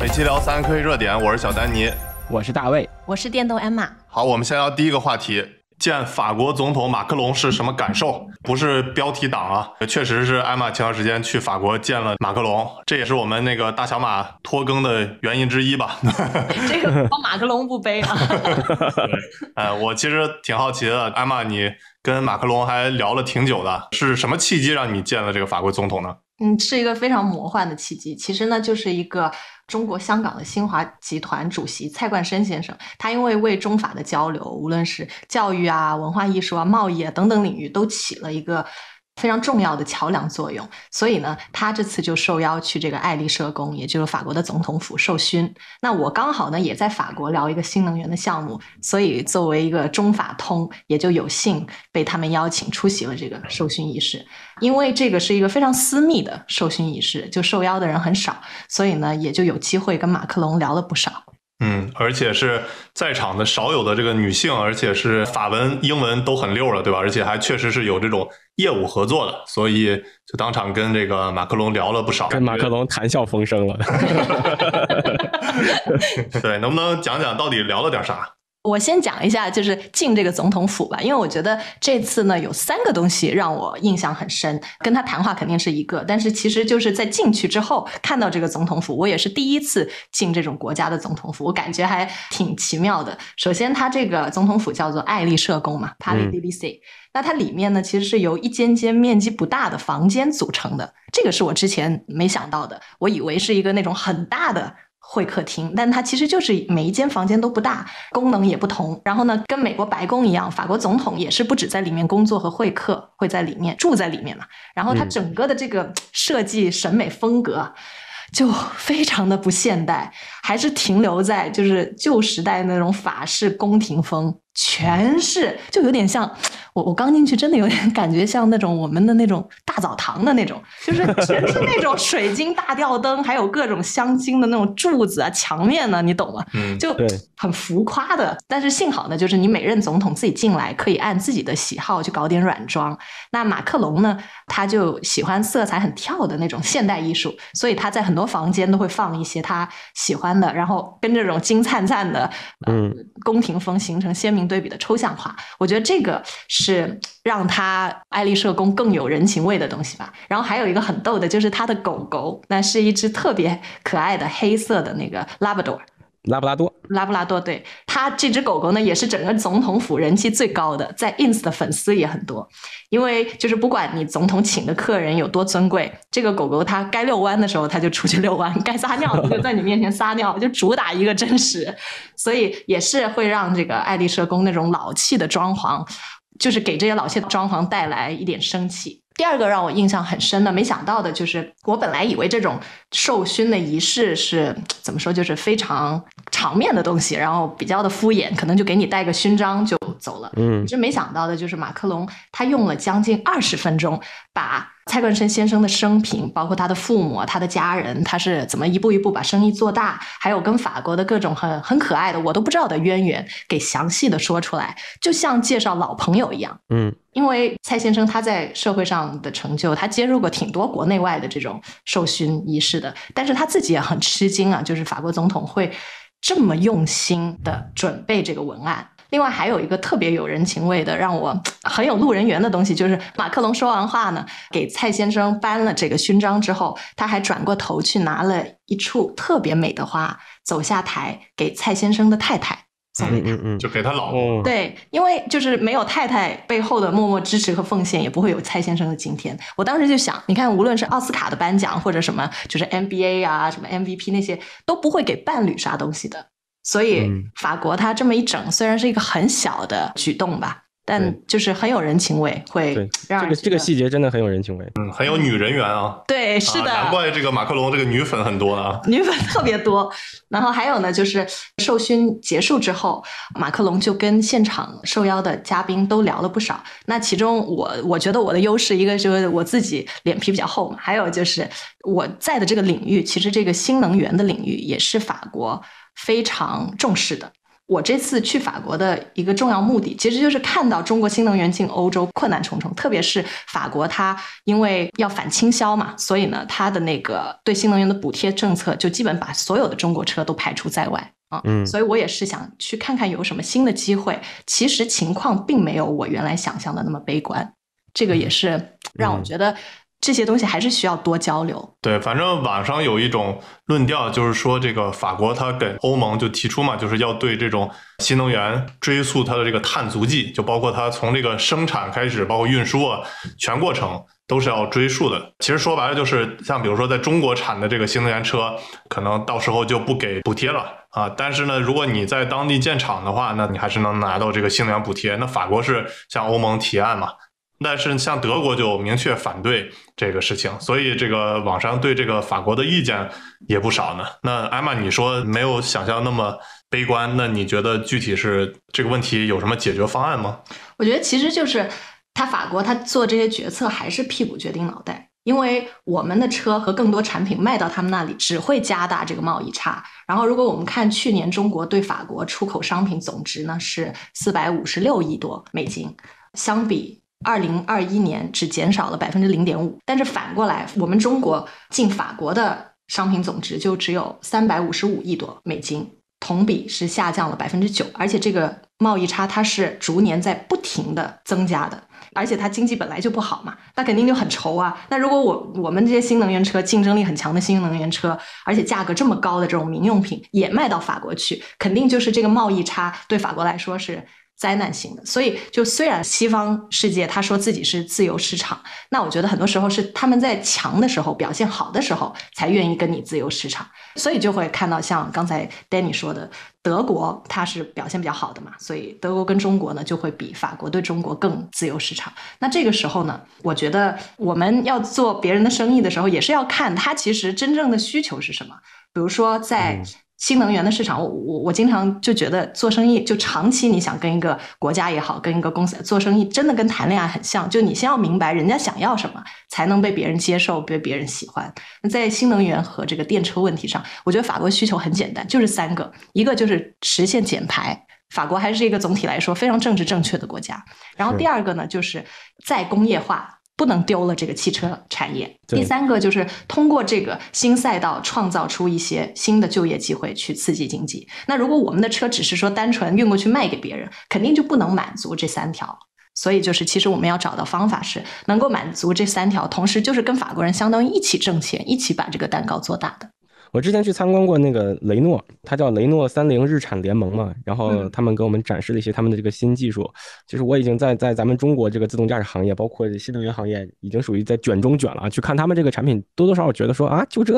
每期聊三科技热点，我是小丹尼，我是大卫，我是电动艾玛。好，我们先聊第一个话题，见法国总统马克龙是什么感受？不是标题党啊，确实是艾玛前段时间去法国见了马克龙，这也是我们那个大小马拖更的原因之一吧？这个我马克龙不背啊。哎，我其实挺好奇的，艾玛，你跟马克龙还聊了挺久的，是什么契机让你见了这个法国总统呢？嗯，是一个非常魔幻的契机。其实呢，就是一个中国香港的新华集团主席蔡冠生先生，他因为为中法的交流，无论是教育啊、文化艺术啊、贸易啊等等领域，都起了一个。非常重要的桥梁作用，所以呢，他这次就受邀去这个爱丽舍宫，也就是法国的总统府受勋。那我刚好呢，也在法国聊一个新能源的项目，所以作为一个中法通，也就有幸被他们邀请出席了这个受勋仪式。因为这个是一个非常私密的受勋仪式，就受邀的人很少，所以呢，也就有机会跟马克龙聊了不少。嗯，而且是在场的少有的这个女性，而且是法文、英文都很溜了，对吧？而且还确实是有这种。业务合作的，所以就当场跟这个马克龙聊了不少，跟马克龙谈笑风生了。对，能不能讲讲到底聊了点啥？我先讲一下，就是进这个总统府吧，因为我觉得这次呢有三个东西让我印象很深。跟他谈话肯定是一个，但是其实就是在进去之后看到这个总统府，我也是第一次进这种国家的总统府，我感觉还挺奇妙的。首先，它这个总统府叫做爱丽舍宫嘛 p a l i s de 那它里面呢，其实是由一间间面积不大的房间组成的，这个是我之前没想到的。我以为是一个那种很大的会客厅，但它其实就是每一间房间都不大，功能也不同。然后呢，跟美国白宫一样，法国总统也是不止在里面工作和会客，会在里面住在里面嘛。然后它整个的这个设计审美风格就非常的不现代，还是停留在就是旧时代那种法式宫廷风。全是就有点像我我刚进去真的有点感觉像那种我们的那种大澡堂的那种，就是全是那种水晶大吊灯，还有各种镶金的那种柱子啊墙面呢，你懂吗？嗯，就很浮夸的。但是幸好呢，就是你每任总统自己进来可以按自己的喜好去搞点软装。那马克龙呢，他就喜欢色彩很跳的那种现代艺术，所以他在很多房间都会放一些他喜欢的，然后跟这种金灿灿的嗯宫廷风形成鲜明。对比的抽象化，我觉得这个是让他爱丽舍宫更有人情味的东西吧。然后还有一个很逗的，就是他的狗狗，那是一只特别可爱的黑色的那个拉布多。拉布拉多，拉布拉多，对，它这只狗狗呢，也是整个总统府人气最高的，在 ins 的粉丝也很多，因为就是不管你总统请的客人有多尊贵，这个狗狗它该遛弯的时候它就出去遛弯，该撒尿就在你面前撒尿，就主打一个真实，所以也是会让这个爱丽舍宫那种老气的装潢，就是给这些老气的装潢带来一点生气。第二个让我印象很深的，没想到的就是，我本来以为这种。授勋的仪式是怎么说？就是非常场面的东西，然后比较的敷衍，可能就给你带个勋章就走了。嗯，真没想到的就是马克龙他用了将近二十分钟，把蔡冠生先生的生平，包括他的父母、他的家人，他是怎么一步一步把生意做大，还有跟法国的各种很很可爱的我都不知道的渊源，给详细的说出来，就像介绍老朋友一样。嗯，因为蔡先生他在社会上的成就，他接入过挺多国内外的这种授勋仪式。但是他自己也很吃惊啊，就是法国总统会这么用心的准备这个文案。另外还有一个特别有人情味的，让我很有路人缘的东西，就是马克龙说完话呢，给蔡先生颁了这个勋章之后，他还转过头去拿了一束特别美的花，走下台给蔡先生的太太。送给他，就给他老婆。对，因为就是没有太太背后的默默支持和奉献，也不会有蔡先生的今天。我当时就想，你看，无论是奥斯卡的颁奖或者什么，就是 NBA 啊，什么 MVP 那些，都不会给伴侣啥东西的。所以法国他这么一整，虽然是一个很小的举动吧。但就是很有人情味，会让这个这个细节真的很有人情味，嗯，很有女人缘啊。对，是的，难怪这个马克龙这个女粉很多啊，女粉特别多。然后还有呢，就是授勋结束之后，马克龙就跟现场受邀的嘉宾都聊了不少。那其中我我觉得我的优势一个就是我自己脸皮比较厚嘛，还有就是我在的这个领域，其实这个新能源的领域也是法国非常重视的。我这次去法国的一个重要目的，其实就是看到中国新能源进欧洲困难重重，特别是法国，它因为要反倾销嘛，所以呢，它的那个对新能源的补贴政策就基本把所有的中国车都排除在外啊。嗯，所以我也是想去看看有什么新的机会。其实情况并没有我原来想象的那么悲观，这个也是让我觉得。这些东西还是需要多交流。对，反正网上有一种论调，就是说这个法国它跟欧盟就提出嘛，就是要对这种新能源追溯它的这个碳足迹，就包括它从这个生产开始，包括运输啊，全过程都是要追溯的。其实说白了就是，像比如说在中国产的这个新能源车，可能到时候就不给补贴了啊。但是呢，如果你在当地建厂的话，那你还是能拿到这个新能源补贴。那法国是向欧盟提案嘛？但是像德国就明确反对这个事情，所以这个网上对这个法国的意见也不少呢。那艾玛，你说没有想象那么悲观，那你觉得具体是这个问题有什么解决方案吗？我觉得其实就是他法国他做这些决策还是屁股决定脑袋，因为我们的车和更多产品卖到他们那里只会加大这个贸易差。然后如果我们看去年中国对法国出口商品总值呢是四百五十六亿多美金，相比。二零二一年只减少了百分之零点五，但是反过来，我们中国进法国的商品总值就只有三百五十五亿多美金，同比是下降了百分之九，而且这个贸易差它是逐年在不停的增加的，而且它经济本来就不好嘛，那肯定就很愁啊。那如果我我们这些新能源车竞争力很强的新能源车，而且价格这么高的这种民用品也卖到法国去，肯定就是这个贸易差对法国来说是。灾难性的，所以就虽然西方世界他说自己是自由市场，那我觉得很多时候是他们在强的时候、表现好的时候，才愿意跟你自由市场。所以就会看到像刚才 Danny 说的，德国它是表现比较好的嘛，所以德国跟中国呢就会比法国对中国更自由市场。那这个时候呢，我觉得我们要做别人的生意的时候，也是要看他其实真正的需求是什么，比如说在。新能源的市场，我我我经常就觉得做生意就长期，你想跟一个国家也好，跟一个公司做生意，真的跟谈恋爱很像，就你先要明白人家想要什么，才能被别人接受，被别人喜欢。那在新能源和这个电车问题上，我觉得法国需求很简单，就是三个，一个就是实现减排，法国还是一个总体来说非常政治正确的国家。然后第二个呢，就是再工业化。不能丢了这个汽车产业。第三个就是通过这个新赛道创造出一些新的就业机会，去刺激经济。那如果我们的车只是说单纯运过去卖给别人，肯定就不能满足这三条。所以就是，其实我们要找到方法是能够满足这三条，同时就是跟法国人相当于一起挣钱，一起把这个蛋糕做大的。我之前去参观过那个雷诺，它叫雷诺三菱日产联盟嘛，然后他们给我们展示了一些他们的这个新技术，就是我已经在在咱们中国这个自动驾驶行业，包括新能源行业，已经属于在卷中卷了。去看他们这个产品，多多少少觉得说啊，就这，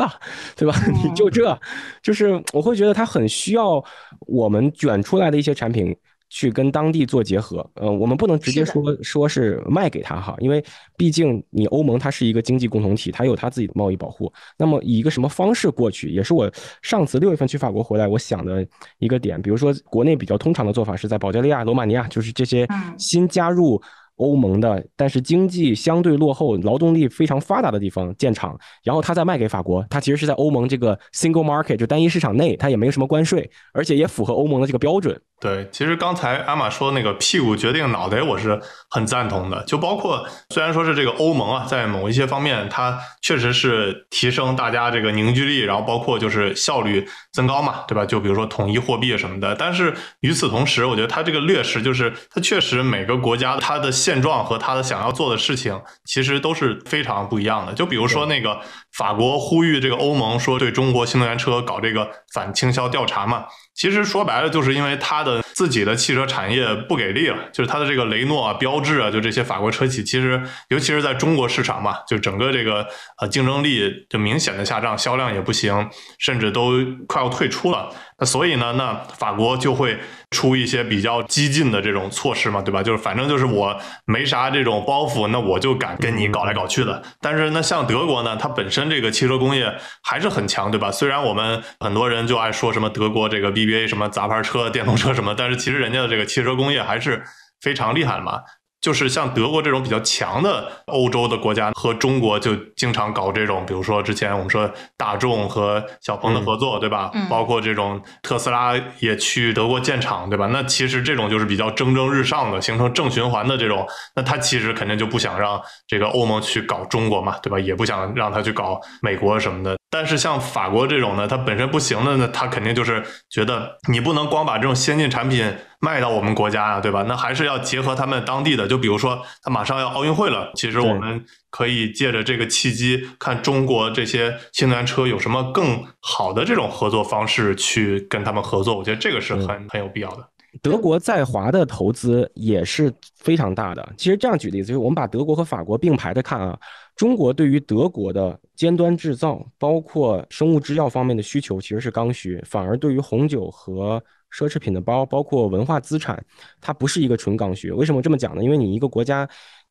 对吧？你就这，就是我会觉得它很需要我们卷出来的一些产品。去跟当地做结合，呃，我们不能直接说说是卖给他哈，因为毕竟你欧盟它是一个经济共同体，它有它自己的贸易保护。那么以一个什么方式过去，也是我上次六月份去法国回来，我想的一个点，比如说国内比较通常的做法是在保加利亚、罗马尼亚，就是这些新加入欧盟的，但是经济相对落后、劳动力非常发达的地方建厂，然后他再卖给法国，它其实是在欧盟这个 single market 就单一市场内，它也没有什么关税，而且也符合欧盟的这个标准。对，其实刚才阿玛说那个屁股决定脑袋，我是很赞同的。就包括虽然说是这个欧盟啊，在某一些方面，它确实是提升大家这个凝聚力，然后包括就是效率增高嘛，对吧？就比如说统一货币什么的。但是与此同时，我觉得它这个劣势就是，它确实每个国家它的现状和它的想要做的事情，其实都是非常不一样的。就比如说那个法国呼吁这个欧盟说对中国新能源车搞这个反倾销调查嘛。其实说白了，就是因为它的自己的汽车产业不给力了，就是它的这个雷诺啊、标志啊，就这些法国车企，其实尤其是在中国市场嘛，就整个这个呃竞争力就明显的下降，销量也不行，甚至都快要退出了。那所以呢，那法国就会出一些比较激进的这种措施嘛，对吧？就是反正就是我没啥这种包袱，那我就敢跟你搞来搞去的。但是那像德国呢，它本身这个汽车工业还是很强，对吧？虽然我们很多人就爱说什么德国这个 BBA 什么杂牌车、电动车什么，但是其实人家的这个汽车工业还是非常厉害的嘛。就是像德国这种比较强的欧洲的国家和中国就经常搞这种，比如说之前我们说大众和小鹏的合作，对吧？包括这种特斯拉也去德国建厂，对吧？那其实这种就是比较蒸蒸日上的，形成正循环的这种。那它其实肯定就不想让这个欧盟去搞中国嘛，对吧？也不想让他去搞美国什么的。但是像法国这种呢，它本身不行的，呢，它肯定就是觉得你不能光把这种先进产品。卖到我们国家啊，对吧？那还是要结合他们当地的。就比如说，他马上要奥运会了，其实我们可以借着这个契机，看中国这些新能源车有什么更好的这种合作方式去跟他们合作。我觉得这个是很很有必要的。德国在华的投资也是非常大的。其实这样举例子就是，我们把德国和法国并排的看啊，中国对于德国的尖端制造，包括生物制药方面的需求其实是刚需，反而对于红酒和。奢侈品的包，包括文化资产，它不是一个纯刚需。为什么这么讲呢？因为你一个国家。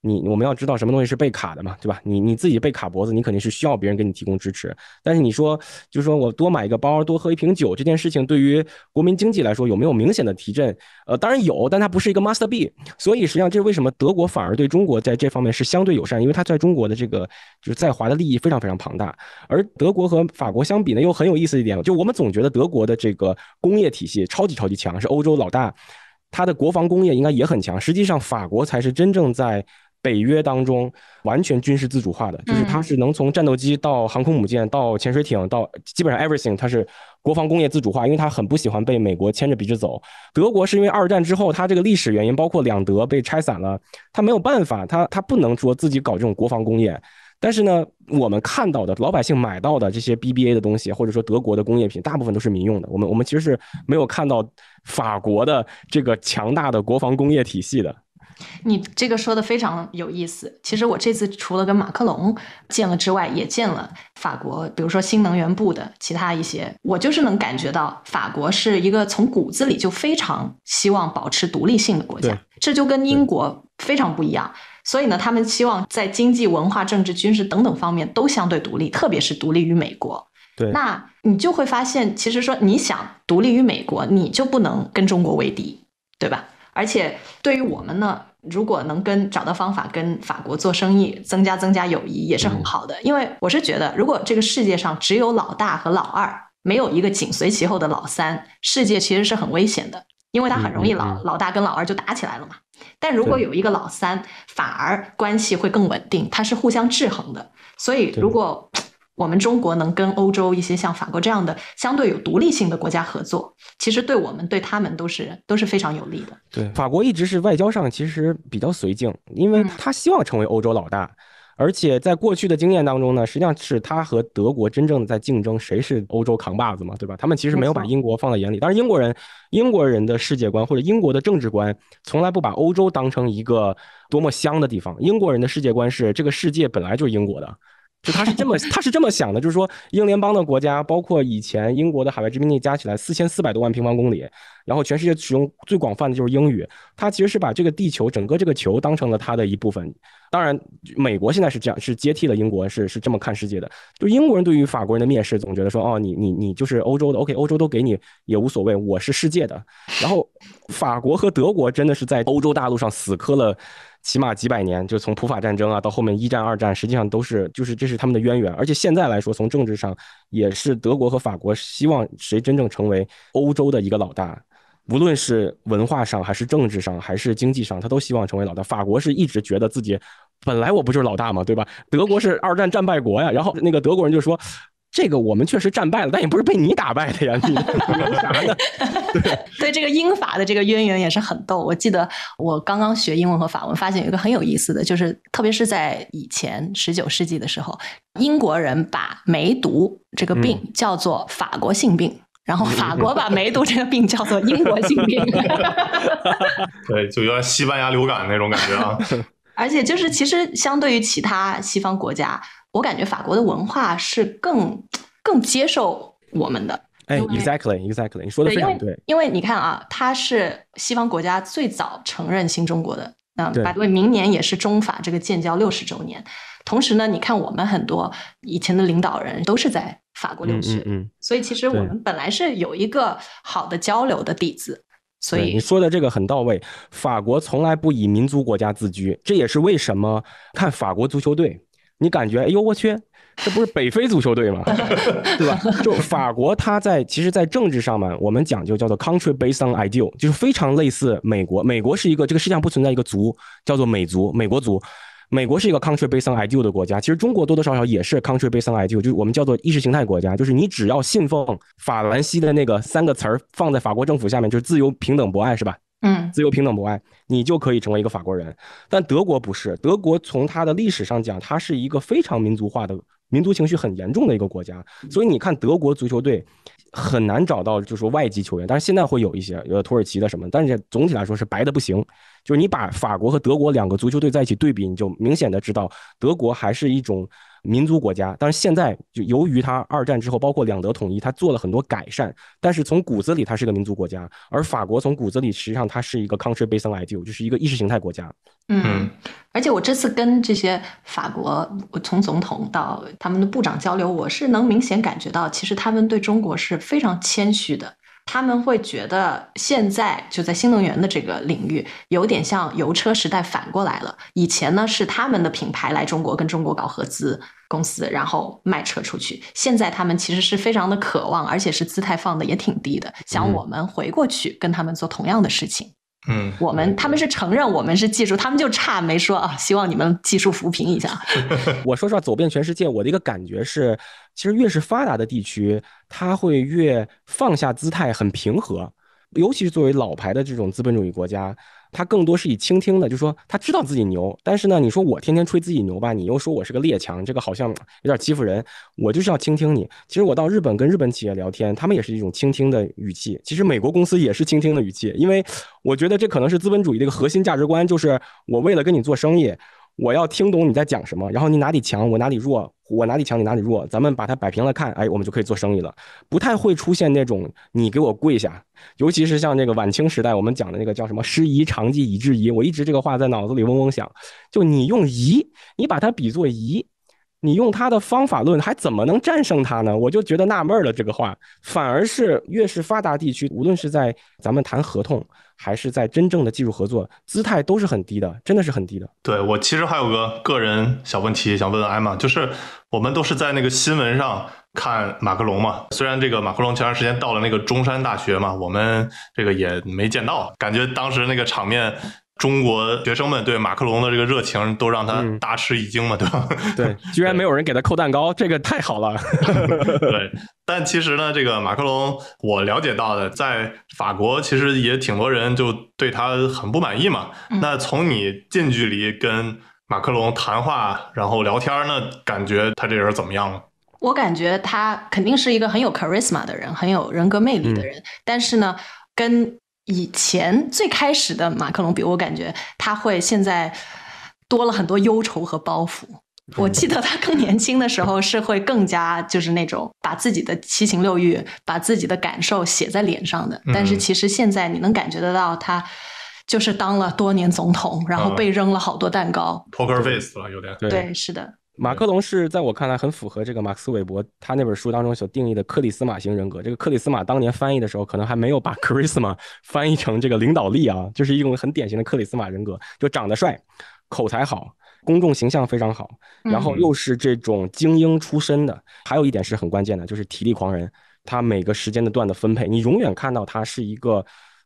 你我们要知道什么东西是被卡的嘛，对吧？你你自己被卡脖子，你肯定是需要别人给你提供支持。但是你说，就是说我多买一个包，多喝一瓶酒，这件事情对于国民经济来说有没有明显的提振？呃，当然有，但它不是一个 must be。所以实际上，这为什么德国反而对中国在这方面是相对友善？因为它在中国的这个就是在华的利益非常非常庞大。而德国和法国相比呢，又很有意思一点，就我们总觉得德国的这个工业体系超级超级强，是欧洲老大，它的国防工业应该也很强。实际上，法国才是真正在。北约当中完全军事自主化的，就是它是能从战斗机到航空母舰到潜水艇到基本上 everything，它是国防工业自主化，因为它很不喜欢被美国牵着鼻子走。德国是因为二战之后它这个历史原因，包括两德被拆散了，它没有办法，它它不能说自己搞这种国防工业。但是呢，我们看到的老百姓买到的这些 BBA 的东西，或者说德国的工业品，大部分都是民用的。我们我们其实是没有看到法国的这个强大的国防工业体系的。你这个说的非常有意思。其实我这次除了跟马克龙见了之外，也见了法国，比如说新能源部的其他一些。我就是能感觉到，法国是一个从骨子里就非常希望保持独立性的国家，这就跟英国非常不一样。所以呢，他们希望在经济、文化、政治、军事等等方面都相对独立，特别是独立于美国。对，那你就会发现，其实说你想独立于美国，你就不能跟中国为敌，对吧？而且对于我们呢，如果能跟找到方法跟法国做生意，增加增加友谊也是很好的。因为我是觉得，如果这个世界上只有老大和老二，没有一个紧随其后的老三，世界其实是很危险的，因为他很容易老老大跟老二就打起来了嘛。但如果有一个老三，反而关系会更稳定，它是互相制衡的。所以如果。我们中国能跟欧洲一些像法国这样的相对有独立性的国家合作，其实对我们对他们都是都是非常有利的。对，法国一直是外交上其实比较随靖，因为他希望成为欧洲老大，而且在过去的经验当中呢，实际上是他和德国真正的在竞争谁是欧洲扛把子嘛，对吧？他们其实没有把英国放在眼里。但是英国人英国人的世界观或者英国的政治观从来不把欧洲当成一个多么香的地方。英国人的世界观是这个世界本来就是英国的。就他是这么，他是这么想的，就是说，英联邦的国家，包括以前英国的海外殖民地，加起来四千四百多万平方公里。然后全世界使用最广泛的就是英语，他其实是把这个地球整个这个球当成了他的一部分。当然，美国现在是这样，是接替了英国，是是这么看世界的。就英国人对于法国人的蔑视，总觉得说，哦，你你你就是欧洲的，OK，欧洲都给你也无所谓，我是世界的。然后，法国和德国真的是在欧洲大陆上死磕了，起码几百年，就从普法战争啊到后面一战二战，实际上都是就是这是他们的渊源。而且现在来说，从政治上也是德国和法国希望谁真正成为欧洲的一个老大。无论是文化上，还是政治上，还是经济上，他都希望成为老大。法国是一直觉得自己，本来我不就是老大嘛，对吧？德国是二战战败国呀，然后那个德国人就说，这个我们确实战败了，但也不是被你打败的呀，你 啥呢？对，对，这个英法的这个渊源也是很逗。我记得我刚刚学英文和法文，发现有一个很有意思的，就是特别是在以前十九世纪的时候，英国人把梅毒这个病叫做法国性病。然后法国把梅毒这个病叫做英国性病，对，就有点西班牙流感那种感觉啊。而且就是，其实相对于其他西方国家，我感觉法国的文化是更更接受我们的。哎，exactly exactly，你说的非常对。因为你看啊，它是西方国家最早承认新中国的，嗯，百国明年也是中法这个建交六十周年。同时呢，你看我们很多以前的领导人都是在。法国留学，嗯，所以其实我们本来是有一个好的交流的底子，所以你说的这个很到位。法国从来不以民族国家自居，这也是为什么看法国足球队，你感觉哎呦我去，这不是北非足球队吗？对吧？就法国它在其实，在政治上嘛，我们讲究叫做 country based on ideal，就是非常类似美国。美国是一个这个世界上不存在一个族叫做美族，美国族。美国是一个 country based on i l 的国家，其实中国多多少少也是 country based on i l 就是我们叫做意识形态国家，就是你只要信奉法兰西的那个三个词儿放在法国政府下面，就是自由、平等、博爱，是吧？嗯，自由、平等、博爱，你就可以成为一个法国人。但德国不是，德国从它的历史上讲，它是一个非常民族化的、民族情绪很严重的一个国家，所以你看德国足球队。很难找到，就说外籍球员，但是现在会有一些，呃，土耳其的什么，但是总体来说是白的不行。就是你把法国和德国两个足球队在一起对比，你就明显的知道德国还是一种。民族国家，但是现在就由于它二战之后，包括两德统一，它做了很多改善。但是从骨子里，它是个民族国家。而法国从骨子里，实际上它是一个 c o u n t r r b a s e n idea，就是一个意识形态国家。嗯，而且我这次跟这些法国从总统到他们的部长交流，我是能明显感觉到，其实他们对中国是非常谦虚的。他们会觉得现在就在新能源的这个领域，有点像油车时代反过来了。以前呢是他们的品牌来中国跟中国搞合资公司，然后卖车出去。现在他们其实是非常的渴望，而且是姿态放的也挺低的，想我们回过去跟他们做同样的事情。嗯，我们他们是承认我们是技术，他们就差没说啊，希望你们技术扶贫一下。我说实话，走遍全世界，我的一个感觉是，其实越是发达的地区，他会越放下姿态，很平和，尤其是作为老牌的这种资本主义国家。他更多是以倾听的，就说他知道自己牛，但是呢，你说我天天吹自己牛吧，你又说我是个列强，这个好像有点欺负人。我就是要倾听你。其实我到日本跟日本企业聊天，他们也是一种倾听的语气。其实美国公司也是倾听的语气，因为我觉得这可能是资本主义的一个核心价值观，就是我为了跟你做生意。我要听懂你在讲什么，然后你哪里强，我哪里弱，我哪里强，你哪里弱，咱们把它摆平了看，哎，我们就可以做生意了。不太会出现那种你给我跪下，尤其是像那个晚清时代，我们讲的那个叫什么“师夷长技以制夷”，我一直这个话在脑子里嗡嗡响。就你用夷，你把它比作夷，你用它的方法论还怎么能战胜它呢？我就觉得纳闷了，这个话反而是越是发达地区，无论是在咱们谈合同。还是在真正的技术合作，姿态都是很低的，真的是很低的。对我其实还有个个人小问题想问问艾玛，就是我们都是在那个新闻上看马克龙嘛，虽然这个马克龙前段时间到了那个中山大学嘛，我们这个也没见到，感觉当时那个场面。中国学生们对马克龙的这个热情都让他大吃一惊嘛，对吧？对，居然没有人给他扣蛋糕，这个太好了。对，但其实呢，这个马克龙，我了解到的，在法国其实也挺多人就对他很不满意嘛。那从你近距离跟马克龙谈话，然后聊天呢，感觉他这人怎么样？我感觉他肯定是一个很有 charisma 的人，很有人格魅力的人。但是呢，跟以前最开始的马克龙，比我感觉他会现在多了很多忧愁和包袱。我记得他更年轻的时候是会更加就是那种把自己的七情六欲、把自己的感受写在脸上的，但是其实现在你能感觉得到，他就是当了多年总统，然后被扔了好多蛋糕，poker face 了，有点对，是的。马克龙是在我看来很符合这个马克思韦伯他那本书当中所定义的克里斯玛型人格。这个克里斯玛当年翻译的时候，可能还没有把克里斯玛翻译成这个领导力啊，就是一种很典型的克里斯玛人格，就长得帅、口才好、公众形象非常好，然后又是这种精英出身的。还有一点是很关键的，就是体力狂人，他每个时间的段的分配，你永远看到他是一个。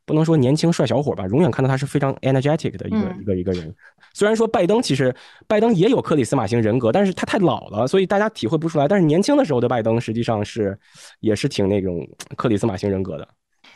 不能说年轻帅小伙吧，永远看到他是非常 energetic 的一个一个一个人。虽然说拜登其实拜登也有克里斯马型人格，但是他太老了，所以大家体会不出来。但是年轻的时候的拜登实际上是也是挺那种克里斯马型人格的。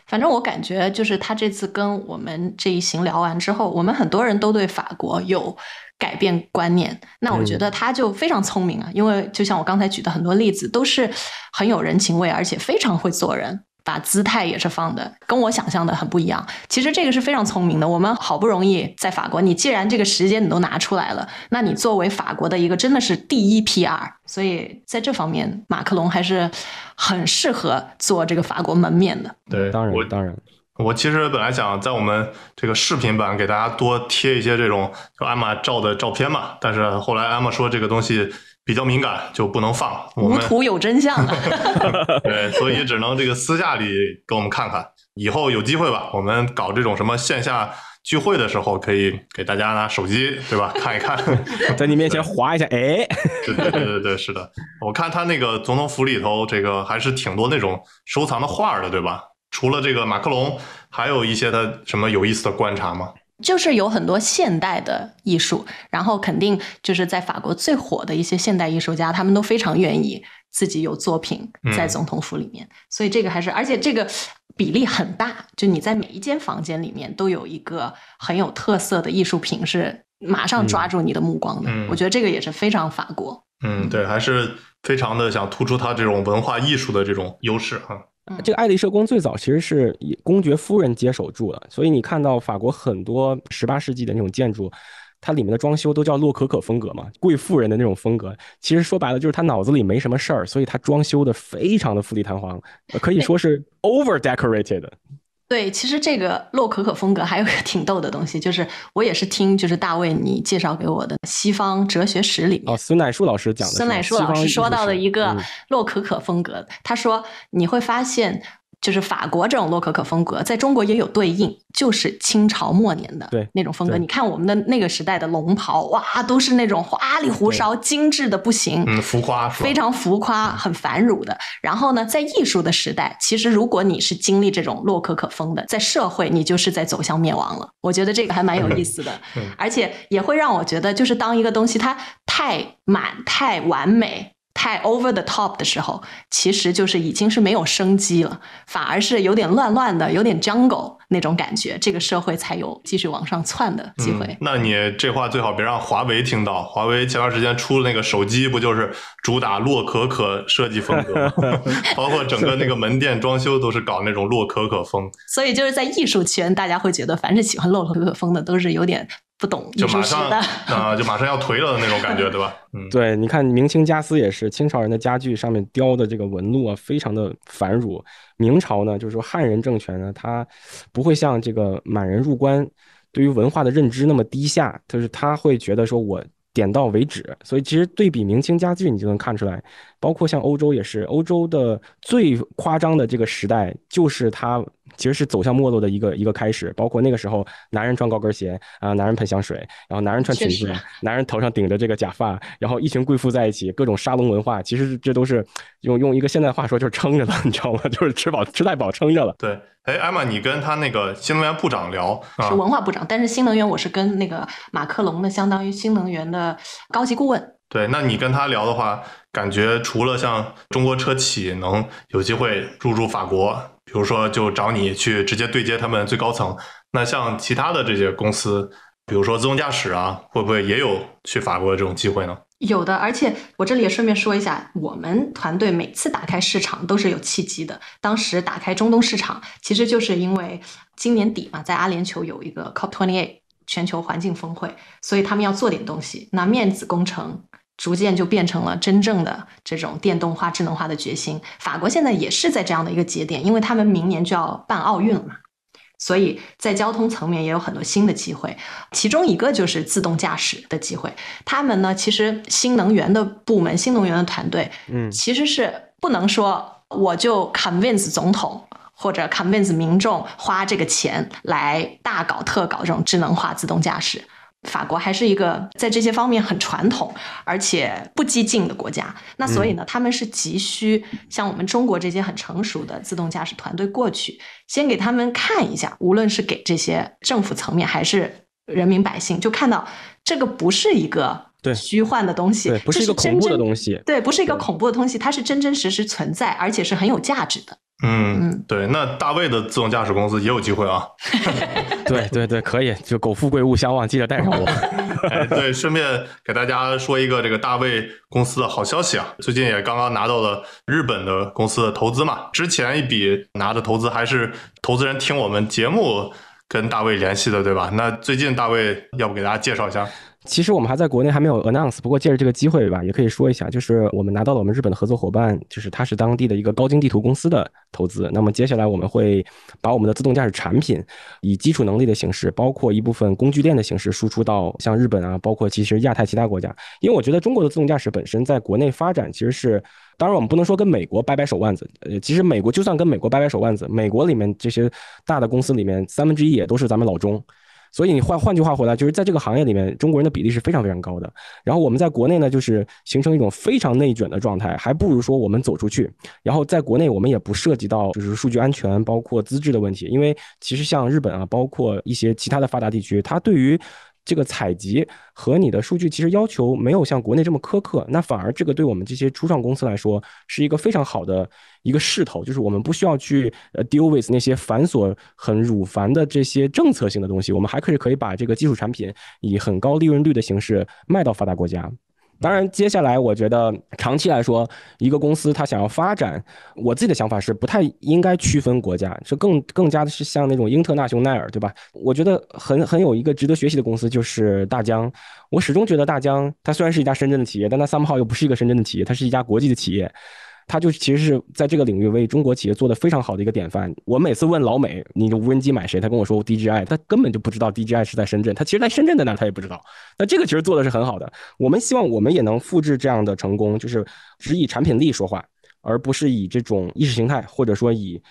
反正我感觉就是他这次跟我们这一行聊完之后，我们很多人都对法国有改变观念。那我觉得他就非常聪明啊，因为就像我刚才举的很多例子，都是很有人情味，而且非常会做人。把姿态也是放的，跟我想象的很不一样。其实这个是非常聪明的。我们好不容易在法国，你既然这个时间你都拿出来了，那你作为法国的一个真的是第一 PR，所以在这方面，马克龙还是很适合做这个法国门面的。对，当然我当然，我其实本来想在我们这个视频版给大家多贴一些这种就艾玛照的照片嘛，但是后来艾玛说这个东西。比较敏感就不能放，无图有真相。对，所以只能这个私下里给我们看看。以后有机会吧，我们搞这种什么线下聚会的时候，可以给大家拿手机，对吧？看一看，在你面前划一下，哎。对对对对，是的。我看他那个总统府里头，这个还是挺多那种收藏的画的，对吧？除了这个马克龙，还有一些他什么有意思的观察吗？就是有很多现代的艺术，然后肯定就是在法国最火的一些现代艺术家，他们都非常愿意自己有作品在总统府里面，所以这个还是，而且这个比例很大，就你在每一间房间里面都有一个很有特色的艺术品，是马上抓住你的目光的。我觉得这个也是非常法国。嗯，对，还是非常的想突出他这种文化艺术的这种优势哈。这个爱丽舍宫最早其实是以公爵夫人接手住的，所以你看到法国很多十八世纪的那种建筑，它里面的装修都叫洛可可风格嘛，贵妇人的那种风格，其实说白了就是他脑子里没什么事儿，所以他装修的非常的富丽堂皇，可以说是 over decorated。对，其实这个洛可可风格还有个挺逗的东西，就是我也是听就是大卫你介绍给我的西方哲学史里面哦，孙乃树老师讲的，孙乃树老师说到的一个洛可可风格，他说你会发现。就是法国这种洛可可风格，在中国也有对应，就是清朝末年的那种风格。你看我们的那个时代的龙袍，哇，都是那种花里胡哨、精致的不行，浮夸，非常浮夸，很繁缛的。然后呢，在艺术的时代，其实如果你是经历这种洛可可风的，在社会你就是在走向灭亡了。我觉得这个还蛮有意思的，而且也会让我觉得，就是当一个东西它太满、太完美。太 over the top 的时候，其实就是已经是没有生机了，反而是有点乱乱的，有点 jungle 那种感觉。这个社会才有继续往上窜的机会。那你这话最好别让华为听到。华为前段时间出那个手机，不就是主打洛可可设计风格，吗？包括整个那个门店装修都是搞那种洛可可风。所以就是在艺术圈，大家会觉得凡是喜欢洛可可风的，都是有点。不懂就马上啊，就马上要颓了的那种感觉，对吧？对，你看明清家私也是，清朝人的家具上面雕的这个纹路啊，非常的繁缛。明朝呢，就是说汉人政权呢，他不会像这个满人入关对于文化的认知那么低下，就是他会觉得说我。点到为止，所以其实对比明清家具，你就能看出来，包括像欧洲也是，欧洲的最夸张的这个时代，就是它其实是走向没落的一个一个开始。包括那个时候，男人穿高跟鞋啊，男人喷香水，然后男人穿裙子，男人头上顶着这个假发，然后一群贵妇在一起，各种沙龙文化，其实这都是用用一个现代话说就是撑着了，你知道吗？就是吃饱吃太饱撑着了。对，哎，艾玛，你跟他那个新能源部长聊是文化部长，但是新能源我是跟那个马克龙的，相当于新能源的。呃，高级顾问。对，那你跟他聊的话，感觉除了像中国车企能有机会入驻法国，比如说就找你去直接对接他们最高层，那像其他的这些公司，比如说自动驾驶啊，会不会也有去法国的这种机会呢？有的，而且我这里也顺便说一下，我们团队每次打开市场都是有契机的。当时打开中东市场，其实就是因为今年底嘛，在阿联酋有一个 COP28。全球环境峰会，所以他们要做点东西。那面子工程逐渐就变成了真正的这种电动化、智能化的决心。法国现在也是在这样的一个节点，因为他们明年就要办奥运了嘛，所以在交通层面也有很多新的机会。其中一个就是自动驾驶的机会。他们呢，其实新能源的部门、新能源的团队，嗯，其实是不能说我就 convince 总统。或者 convince 民众花这个钱来大搞特搞这种智能化自动驾驶，法国还是一个在这些方面很传统而且不激进的国家。那所以呢，他们是急需像我们中国这些很成熟的自动驾驶团队过去，先给他们看一下，无论是给这些政府层面还是人民百姓，就看到这个不是一个虚幻的东西，不是一个恐怖的东西，对，不是一个恐怖的东西，它是真真实实存在，而且是很有价值的。嗯，对，那大卫的自动驾驶公司也有机会啊。对对对，可以，就狗富贵勿相忘，记得带上我。哎，对，顺便给大家说一个这个大卫公司的好消息啊，最近也刚刚拿到了日本的公司的投资嘛。之前一笔拿的投资还是投资人听我们节目跟大卫联系的，对吧？那最近大卫要不给大家介绍一下？其实我们还在国内还没有 announce，不过借着这个机会吧，也可以说一下，就是我们拿到了我们日本的合作伙伴，就是他是当地的一个高精地图公司的投资。那么接下来我们会把我们的自动驾驶产品以基础能力的形式，包括一部分工具链的形式，输出到像日本啊，包括其实亚太其他国家。因为我觉得中国的自动驾驶本身在国内发展，其实是当然我们不能说跟美国掰掰手腕子，呃，其实美国就算跟美国掰掰手腕子，美国里面这些大的公司里面三分之一也都是咱们老中。所以你换换句话回来，就是在这个行业里面，中国人的比例是非常非常高的。然后我们在国内呢，就是形成一种非常内卷的状态，还不如说我们走出去。然后在国内，我们也不涉及到就是数据安全包括资质的问题，因为其实像日本啊，包括一些其他的发达地区，它对于。这个采集和你的数据其实要求没有像国内这么苛刻，那反而这个对我们这些初创公司来说是一个非常好的一个势头，就是我们不需要去呃 deal with 那些繁琐、很冗繁的这些政策性的东西，我们还可以可以把这个技术产品以很高利润率的形式卖到发达国家。当然，接下来我觉得长期来说，一个公司它想要发展，我自己的想法是不太应该区分国家，就更更加的是像那种英特纳雄耐尔，对吧？我觉得很很有一个值得学习的公司就是大疆。我始终觉得大疆，它虽然是一家深圳的企业，但它 s 号又不是一个深圳的企业，它是一家国际的企业。他就其实是在这个领域为中国企业做的非常好的一个典范。我每次问老美，你的无人机买谁？他跟我说，我 DJI。他根本就不知道 DJI 是在深圳。他其实在深圳在哪，他也不知道。那这个其实做的是很好的。我们希望我们也能复制这样的成功，就是只以产品力说话，而不是以这种意识形态，或者说以。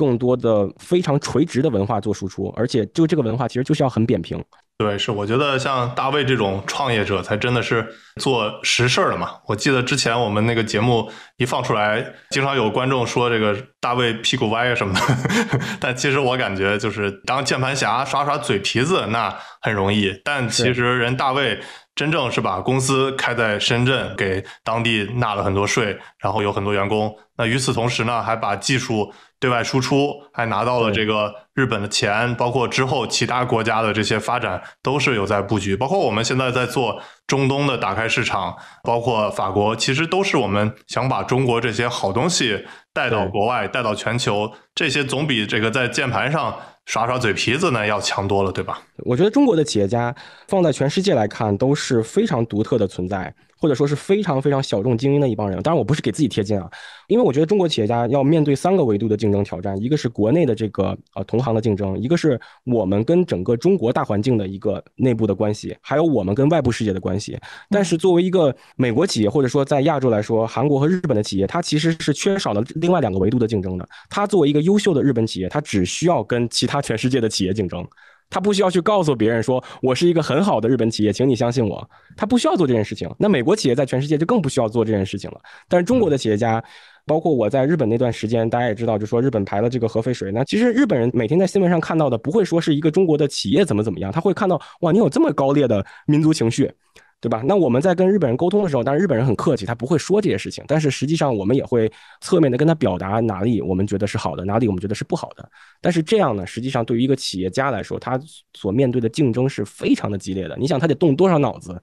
更多的非常垂直的文化做输出，而且就这个文化其实就是要很扁平。对，是我觉得像大卫这种创业者才真的是做实事儿的嘛。我记得之前我们那个节目一放出来，经常有观众说这个大卫屁股歪啊什么的。但其实我感觉就是当键盘侠耍耍嘴皮子那很容易，但其实人大卫真正是把公司开在深圳，给当地纳了很多税，然后有很多员工。那与此同时呢，还把技术。对外输出，还拿到了这个日本的钱，包括之后其他国家的这些发展都是有在布局，包括我们现在在做中东的打开市场，包括法国，其实都是我们想把中国这些好东西带到国外，带到全球，这些总比这个在键盘上耍耍嘴皮子呢要强多了，对吧？我觉得中国的企业家放在全世界来看都是非常独特的存在。或者说是非常非常小众精英的一帮人，当然我不是给自己贴金啊，因为我觉得中国企业家要面对三个维度的竞争挑战，一个是国内的这个呃同行的竞争，一个是我们跟整个中国大环境的一个内部的关系，还有我们跟外部世界的关系。但是作为一个美国企业，或者说在亚洲来说，韩国和日本的企业，它其实是缺少了另外两个维度的竞争的。它作为一个优秀的日本企业，它只需要跟其他全世界的企业竞争。他不需要去告诉别人说我是一个很好的日本企业，请你相信我。他不需要做这件事情。那美国企业在全世界就更不需要做这件事情了。但是中国的企业家，包括我在日本那段时间，大家也知道，就说日本排了这个核废水，那其实日本人每天在新闻上看到的不会说是一个中国的企业怎么怎么样，他会看到哇，你有这么高烈的民族情绪。对吧？那我们在跟日本人沟通的时候，当然日本人很客气，他不会说这些事情，但是实际上我们也会侧面的跟他表达哪里我们觉得是好的，哪里我们觉得是不好的。但是这样呢，实际上对于一个企业家来说，他所面对的竞争是非常的激烈的。你想，他得动多少脑子？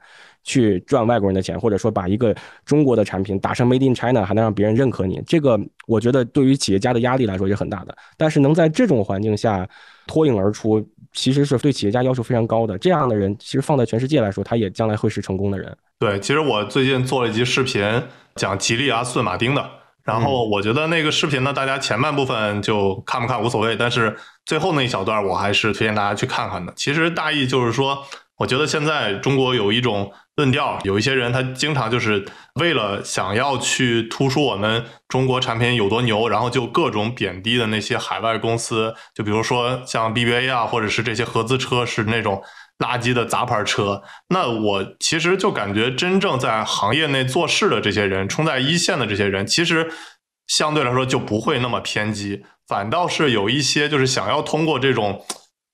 去赚外国人的钱，或者说把一个中国的产品打上 Made in China，还能让别人认可你，这个我觉得对于企业家的压力来说也很大的。但是能在这种环境下脱颖而出，其实是对企业家要求非常高的。这样的人其实放在全世界来说，他也将来会是成功的人。对，其实我最近做了一集视频讲吉利、阿斯顿马丁的，然后我觉得那个视频呢，大家前半部分就看不看无所谓，但是最后那一小段我还是推荐大家去看看的。其实大意就是说。我觉得现在中国有一种论调，有一些人他经常就是为了想要去突出我们中国产品有多牛，然后就各种贬低的那些海外公司，就比如说像 BBA 啊，或者是这些合资车是那种垃圾的杂牌车。那我其实就感觉真正在行业内做事的这些人，冲在一线的这些人，其实相对来说就不会那么偏激，反倒是有一些就是想要通过这种。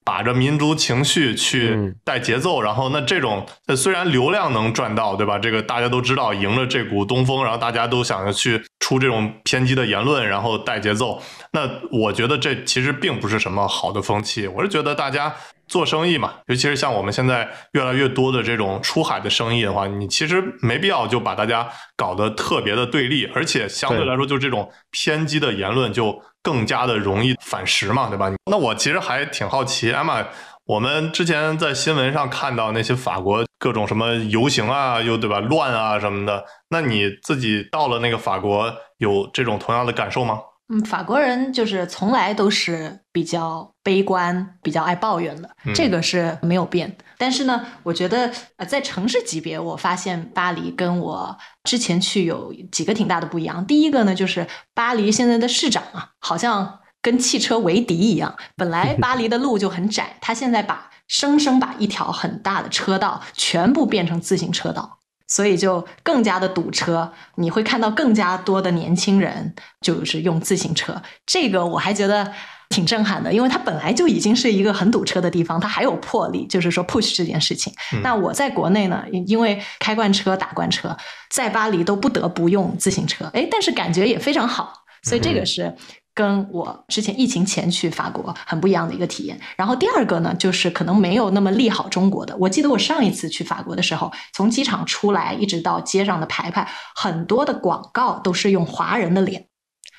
把着民族情绪去带节奏，然后那这种，虽然流量能赚到，对吧？这个大家都知道，迎着这股东风，然后大家都想着去。出这种偏激的言论，然后带节奏，那我觉得这其实并不是什么好的风气。我是觉得大家做生意嘛，尤其是像我们现在越来越多的这种出海的生意的话，你其实没必要就把大家搞得特别的对立，而且相对来说，就这种偏激的言论就更加的容易反噬嘛，对吧？那我其实还挺好奇玛。我们之前在新闻上看到那些法国。各种什么游行啊，又对吧？乱啊什么的。那你自己到了那个法国，有这种同样的感受吗？嗯，法国人就是从来都是比较悲观，比较爱抱怨的，这个是没有变。但是呢，我觉得呃，在城市级别，我发现巴黎跟我之前去有几个挺大的不一样。第一个呢，就是巴黎现在的市长啊，好像跟汽车为敌一样。本来巴黎的路就很窄，他现在把。生生把一条很大的车道全部变成自行车道，所以就更加的堵车。你会看到更加多的年轻人就是用自行车，这个我还觉得挺震撼的，因为它本来就已经是一个很堵车的地方，它还有魄力，就是说 push 这件事情。那我在国内呢，因为开惯车、打惯车，在巴黎都不得不用自行车，哎，但是感觉也非常好，所以这个是。跟我之前疫情前去法国很不一样的一个体验。然后第二个呢，就是可能没有那么利好中国的。我记得我上一次去法国的时候，从机场出来一直到街上的牌牌，很多的广告都是用华人的脸、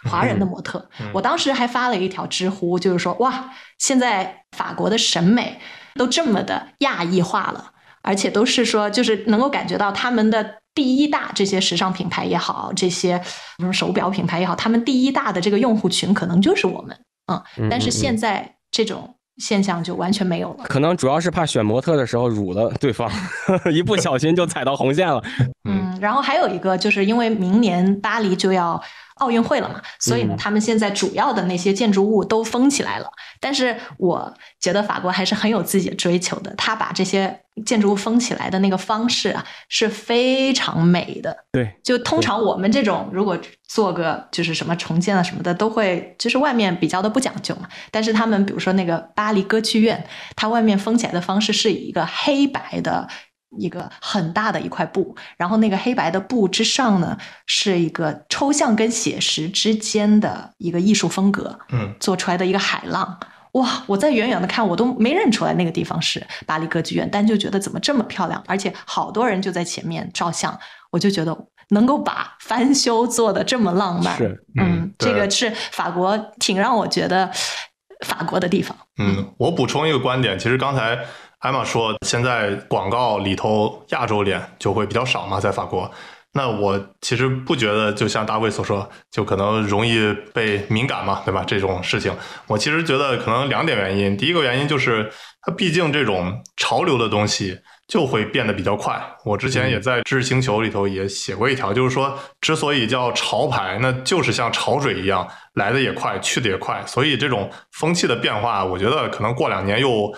华人的模特。我当时还发了一条知乎，就是说哇，现在法国的审美都这么的亚裔化了，而且都是说，就是能够感觉到他们的。第一大这些时尚品牌也好，这些什么手表品牌也好，他们第一大的这个用户群可能就是我们，嗯，但是现在这种现象就完全没有了。可能主要是怕选模特的时候辱了对方，一不小心就踩到红线了。嗯，然后还有一个就是因为明年巴黎就要奥运会了嘛，所以呢，他们现在主要的那些建筑物都封起来了。但是我觉得法国还是很有自己的追求的，他把这些。建筑物封起来的那个方式啊，是非常美的。对，就通常我们这种如果做个就是什么重建啊什么的，都会就是外面比较的不讲究嘛。但是他们比如说那个巴黎歌剧院，它外面封起来的方式是以一个黑白的一个很大的一块布，然后那个黑白的布之上呢，是一个抽象跟写实之间的一个艺术风格，嗯，做出来的一个海浪。哇！我在远远的看，我都没认出来那个地方是巴黎歌剧院，但就觉得怎么这么漂亮，而且好多人就在前面照相，我就觉得能够把 翻修做的这么浪漫，是嗯，这个是法国挺让我觉得法国的地方。嗯，我补充一个观点，其实刚才艾玛说，现在广告里头亚洲脸就会比较少嘛，在法国。那我其实不觉得，就像大卫所说，就可能容易被敏感嘛，对吧？这种事情，我其实觉得可能两点原因。第一个原因就是，它毕竟这种潮流的东西就会变得比较快。我之前也在《知识星球》里头也写过一条，就是说，之所以叫潮牌，那就是像潮水一样来的也快，去的也快。所以这种风气的变化，我觉得可能过两年又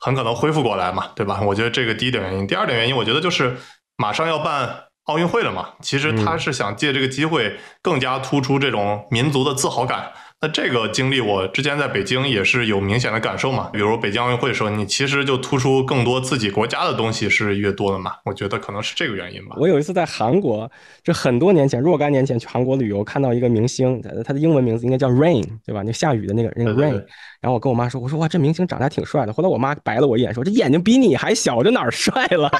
很可能恢复过来嘛，对吧？我觉得这个第一点原因。第二点原因，我觉得就是马上要办。奥运会了嘛，其实他是想借这个机会更加突出这种民族的自豪感。那这个经历我之前在北京也是有明显的感受嘛，比如北京奥运会的时候，你其实就突出更多自己国家的东西是越多的嘛。我觉得可能是这个原因吧。我有一次在韩国，这很多年前、若干年前去韩国旅游，看到一个明星，他的英文名字应该叫 Rain，对吧？那下雨的那个那个 Rain。然后我跟我妈说，我说哇，这明星长得还挺帅的。后来我妈白了我一眼，说这眼睛比你还小，这哪儿帅了？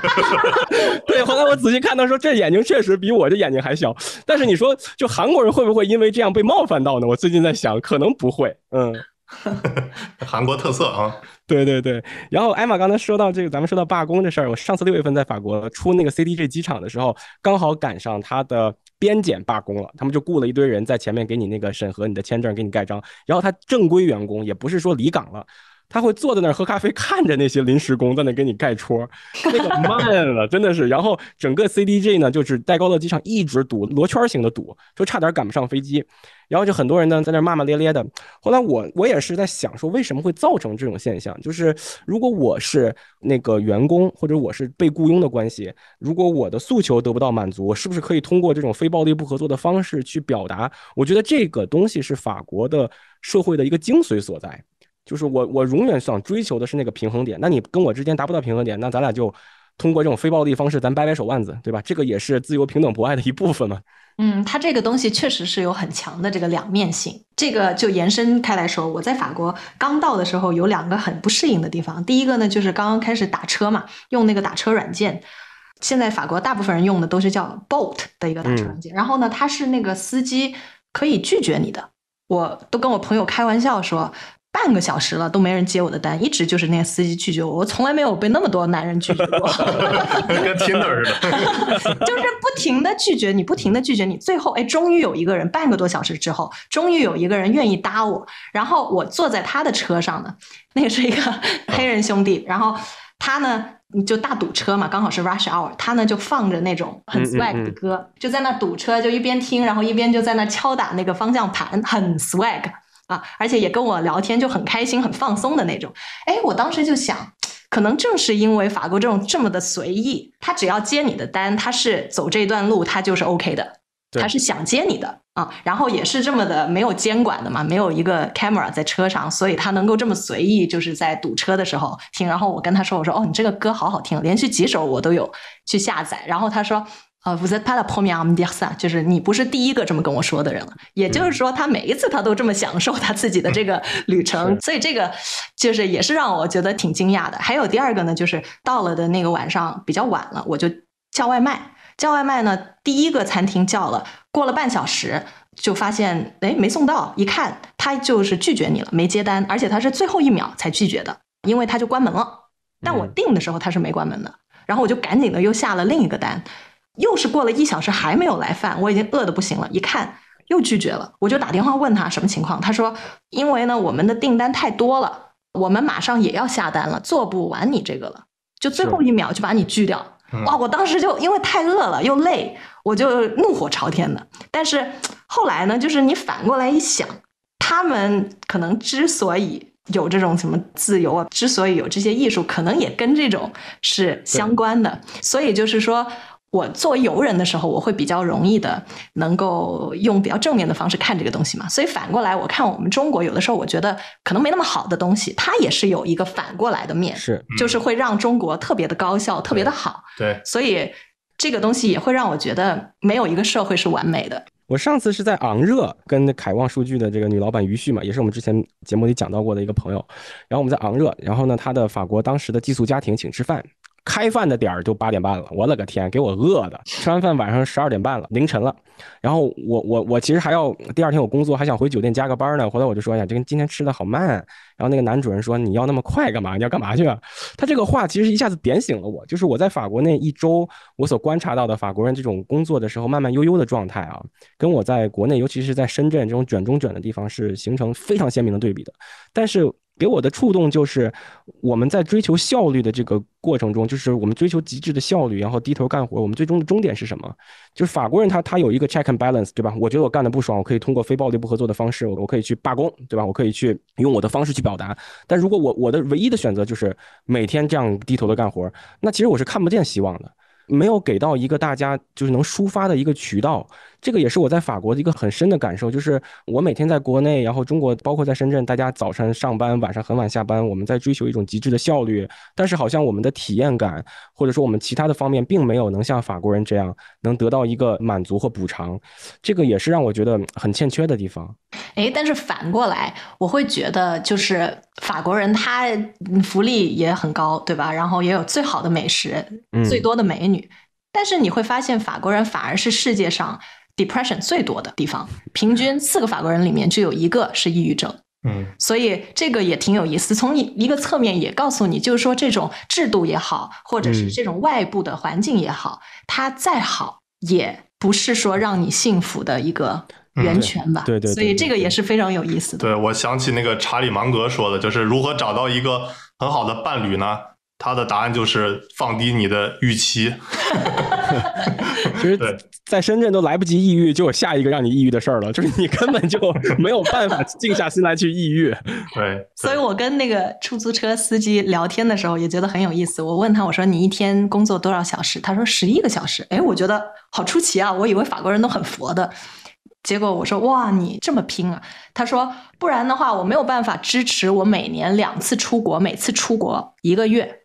对，后来我仔细看，他说这眼睛确实比我这眼睛还小。但是你说，就韩国人会不会因为这样被冒犯到呢？我最近在想，可能不会。嗯，韩国特色啊。对对对。然后艾玛刚才说到这个，咱们说到罢工这事儿，我上次六月份在法国出那个 CDG 机场的时候，刚好赶上他的。边检罢工了，他们就雇了一堆人在前面给你那个审核你的签证，给你盖章。然后他正规员工也不是说离岗了。他会坐在那儿喝咖啡，看着那些临时工在那给你盖戳，那个慢了，真的是。然后整个 c d g 呢，就是戴高乐机场一直堵，罗圈型的堵，就差点赶不上飞机。然后就很多人呢在那骂骂咧咧的。后来我我也是在想，说为什么会造成这种现象？就是如果我是那个员工，或者我是被雇佣的关系，如果我的诉求得不到满足，我是不是可以通过这种非暴力不合作的方式去表达？我觉得这个东西是法国的社会的一个精髓所在。就是我，我永远想追求的是那个平衡点。那你跟我之间达不到平衡点，那咱俩就通过这种非暴力方式，咱掰掰手腕子，对吧？这个也是自由、平等、博爱的一部分嘛。嗯，它这个东西确实是有很强的这个两面性。这个就延伸开来说，我在法国刚到的时候，有两个很不适应的地方。第一个呢，就是刚刚开始打车嘛，用那个打车软件。现在法国大部分人用的都是叫 Bolt 的一个打车软件。然后呢，它是那个司机可以拒绝你的。我都跟我朋友开玩笑说。半个小时了都没人接我的单，一直就是那个司机拒绝我。我从来没有被那么多男人拒绝过，跟听的似的，就是不停的拒绝你，不停的拒绝你。最后，哎，终于有一个人，半个多小时之后，终于有一个人愿意搭我。然后我坐在他的车上呢，那是一个 黑人兄弟。然后他呢，就大堵车嘛，刚好是 rush hour。他呢就放着那种很 swag 的歌，就在那堵车，就一边听，然后一边就在那敲打那个方向盘，很 swag。啊，而且也跟我聊天就很开心、很放松的那种。哎，我当时就想，可能正是因为法国这种这么的随意，他只要接你的单，他是走这段路，他就是 OK 的。他是想接你的啊，然后也是这么的没有监管的嘛，没有一个 camera 在车上，所以他能够这么随意，就是在堵车的时候听。然后我跟他说，我说哦，你这个歌好好听，连续几首我都有去下载。然后他说。啊 v s pela p r m i am d i a 就是你不是第一个这么跟我说的人了。也就是说，他每一次他都这么享受他自己的这个旅程，所以这个就是也是让我觉得挺惊讶的。还有第二个呢，就是到了的那个晚上比较晚了，我就叫外卖。叫外卖呢，第一个餐厅叫了，过了半小时就发现哎没送到，一看他就是拒绝你了，没接单，而且他是最后一秒才拒绝的，因为他就关门了。但我订的时候他是没关门的，然后我就赶紧的又下了另一个单。又是过了一小时还没有来饭，我已经饿的不行了。一看又拒绝了，我就打电话问他什么情况。他说：“因为呢，我们的订单太多了，我们马上也要下单了，做不完你这个了，就最后一秒就把你拒掉。”哇！我当时就因为太饿了又累，我就怒火朝天的。但是后来呢，就是你反过来一想，他们可能之所以有这种什么自由啊，之所以有这些艺术，可能也跟这种是相关的。所以就是说。我作为游人的时候，我会比较容易的能够用比较正面的方式看这个东西嘛，所以反过来我看我们中国有的时候，我觉得可能没那么好的东西，它也是有一个反过来的面，是就是会让中国特别的高效，特别的好。对，所以这个东西也会让我觉得没有一个社会是完美的。我上次是在昂热跟凯旺数据的这个女老板于旭嘛，也是我们之前节目里讲到过的一个朋友，然后我们在昂热，然后呢，他的法国当时的寄宿家庭请吃饭。开饭的点儿就八点半了，我勒个天，给我饿的！吃完饭晚上十二点半了，凌晨了。然后我我我其实还要第二天我工作，还想回酒店加个班呢。回来我就说，呀，这跟今天吃的好慢。然后那个男主人说，你要那么快干嘛？你要干嘛去？啊？他这个话其实一下子点醒了我，就是我在法国那一周，我所观察到的法国人这种工作的时候慢慢悠悠的状态啊，跟我在国内，尤其是在深圳这种卷中卷的地方是形成非常鲜明的对比的。但是。给我的触动就是，我们在追求效率的这个过程中，就是我们追求极致的效率，然后低头干活。我们最终的终点是什么？就是法国人他他有一个 check and balance，对吧？我觉得我干的不爽，我可以通过非暴力不合作的方式，我我可以去罢工，对吧？我可以去用我的方式去表达。但如果我我的唯一的选择就是每天这样低头的干活，那其实我是看不见希望的，没有给到一个大家就是能抒发的一个渠道。这个也是我在法国的一个很深的感受，就是我每天在国内，然后中国包括在深圳，大家早晨上班，晚上很晚下班，我们在追求一种极致的效率，但是好像我们的体验感或者说我们其他的方面，并没有能像法国人这样能得到一个满足或补偿，这个也是让我觉得很欠缺的地方。哎，但是反过来，我会觉得就是法国人他福利也很高，对吧？然后也有最好的美食，最多的美女，但是你会发现法国人反而是世界上。Depression 最多的地方，平均四个法国人里面就有一个是抑郁症。嗯，所以这个也挺有意思，从一一个侧面也告诉你，就是说这种制度也好，或者是这种外部的环境也好，它再好，也不是说让你幸福的一个源泉吧。对对。所以这个也是非常有意思的。对，我想起那个查理芒格说的，就是如何找到一个很好的伴侣呢？他的答案就是放低你的预期。哈哈哈哈哈！其实，在深圳都来不及抑郁，就有下一个让你抑郁的事儿了。就是你根本就没有办法静下心来去抑郁。对，所以我跟那个出租车司机聊天的时候也觉得很有意思。我问他，我说你一天工作多少小时？他说十一个小时。哎，我觉得好出奇啊！我以为法国人都很佛的，结果我说哇，你这么拼啊！他说不然的话，我没有办法支持我每年两次出国，每次出国一个月。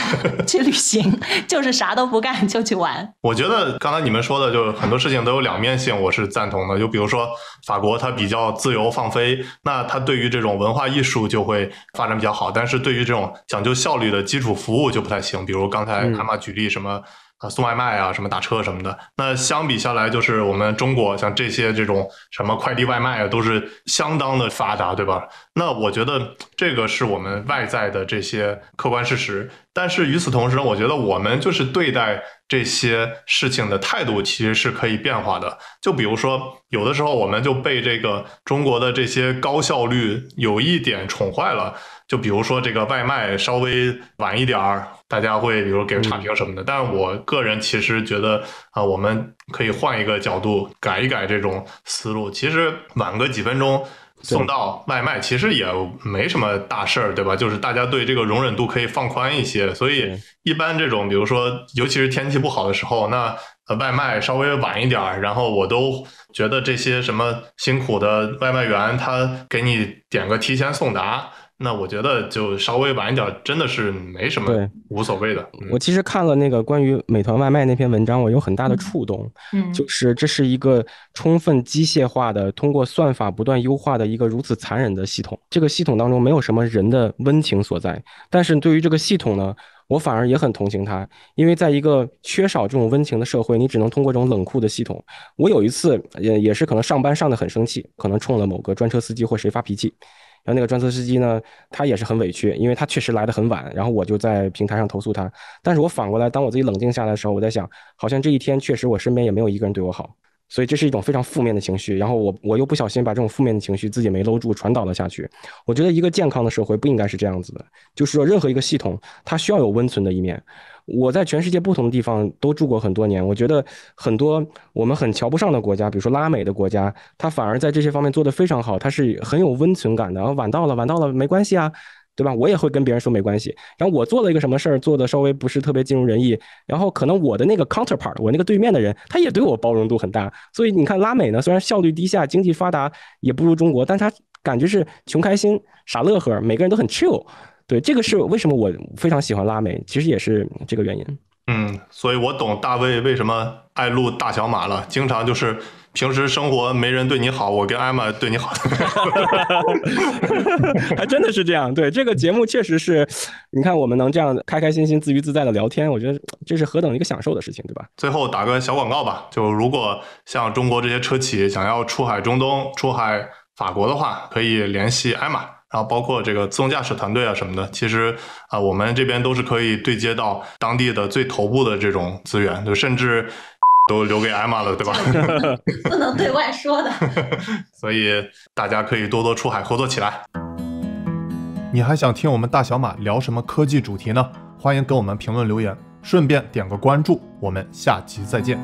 去旅行就是啥都不干就去玩。我觉得刚才你们说的，就是很多事情都有两面性，我是赞同的。就比如说法国，它比较自由放飞，那它对于这种文化艺术就会发展比较好，但是对于这种讲究效率的基础服务就不太行。比如刚才海马举例什么。啊，送外卖啊，什么打车什么的，那相比下来，就是我们中国像这些这种什么快递外卖啊，都是相当的发达，对吧？那我觉得这个是我们外在的这些客观事实。但是与此同时，我觉得我们就是对待这些事情的态度其实是可以变化的。就比如说，有的时候我们就被这个中国的这些高效率有一点宠坏了。就比如说这个外卖稍微晚一点儿，大家会比如给差评什么的。但我个人其实觉得，啊，我们可以换一个角度改一改这种思路。其实晚个几分钟送到外卖，其实也没什么大事儿，对吧？就是大家对这个容忍度可以放宽一些。所以一般这种，比如说，尤其是天气不好的时候，那外卖稍微晚一点儿，然后我都觉得这些什么辛苦的外卖员，他给你点个提前送达。那我觉得就稍微晚一点，真的是没什么，无所谓的。我其实看了那个关于美团外卖那篇文章，我有很大的触动。嗯，就是这是一个充分机械化的，通过算法不断优化的一个如此残忍的系统。这个系统当中没有什么人的温情所在，但是对于这个系统呢，我反而也很同情它，因为在一个缺少这种温情的社会，你只能通过这种冷酷的系统。我有一次也也是可能上班上的很生气，可能冲了某个专车司机或谁发脾气。然后那个专车司机呢，他也是很委屈，因为他确实来的很晚。然后我就在平台上投诉他，但是我反过来，当我自己冷静下来的时候，我在想，好像这一天确实我身边也没有一个人对我好。所以这是一种非常负面的情绪，然后我我又不小心把这种负面的情绪自己没搂住，传导了下去。我觉得一个健康的社会不应该是这样子的，就是说任何一个系统它需要有温存的一面。我在全世界不同的地方都住过很多年，我觉得很多我们很瞧不上的国家，比如说拉美的国家，它反而在这些方面做得非常好，它是很有温存感的然后晚到了晚到了没关系啊。对吧？我也会跟别人说没关系。然后我做了一个什么事儿，做的稍微不是特别尽如人意。然后可能我的那个 counterpart，我那个对面的人，他也对我包容度很大。所以你看，拉美呢，虽然效率低下，经济发达也不如中国，但他感觉是穷开心、傻乐呵，每个人都很 chill。对，这个是为什么我非常喜欢拉美，其实也是这个原因。嗯，所以我懂大卫为什么爱录大小马了，经常就是。平时生活没人对你好，我跟艾玛对你好。还真的是这样，对这个节目确实是你看我们能这样开开心心、自娱自在的聊天，我觉得这是何等一个享受的事情，对吧？最后打个小广告吧，就如果像中国这些车企想要出海中东、出海法国的话，可以联系艾玛，然后包括这个自动驾驶团队啊什么的，其实啊，我们这边都是可以对接到当地的最头部的这种资源，就甚至。都留给艾玛了，对吧？不能对外说的，所以大家可以多多出海合作起来。你还想听我们大小马聊什么科技主题呢？欢迎给我们评论留言，顺便点个关注。我们下期再见。